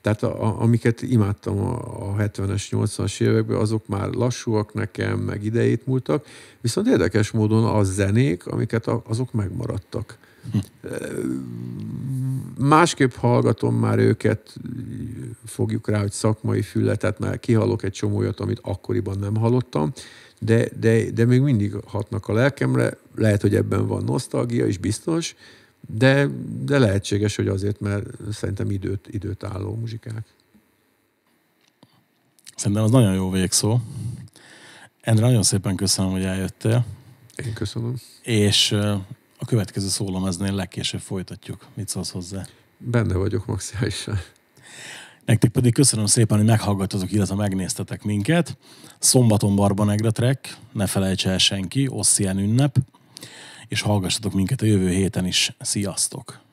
Tehát a, amiket imádtam a, a 70-es, 80-as években, azok már lassúak nekem, meg idejét múltak, viszont érdekes módon a zenék, amiket a, azok megmaradtak. Másképp hallgatom már őket, fogjuk rá, hogy szakmai fülle, tehát már kihallok egy csomójat, amit akkoriban nem hallottam, de, de, de még mindig hatnak a lelkemre, lehet, hogy ebben van nosztalgia, és biztos, de, de lehetséges, hogy azért, mert szerintem időt, időt álló muzsikák. Szerintem az nagyon jó végszó. Endre, nagyon szépen köszönöm, hogy eljöttél. Én köszönöm. És a következő szólameznél legkésőbb folytatjuk. Mit szólsz hozzá? Benne vagyok maximálisan. Nektek pedig köszönöm szépen, hogy meghallgattatok, illetve megnéztetek minket. Szombaton Barbanegre Trek, ne felejtse el senki, osszien ünnep, és hallgassatok minket a jövő héten is. Sziasztok!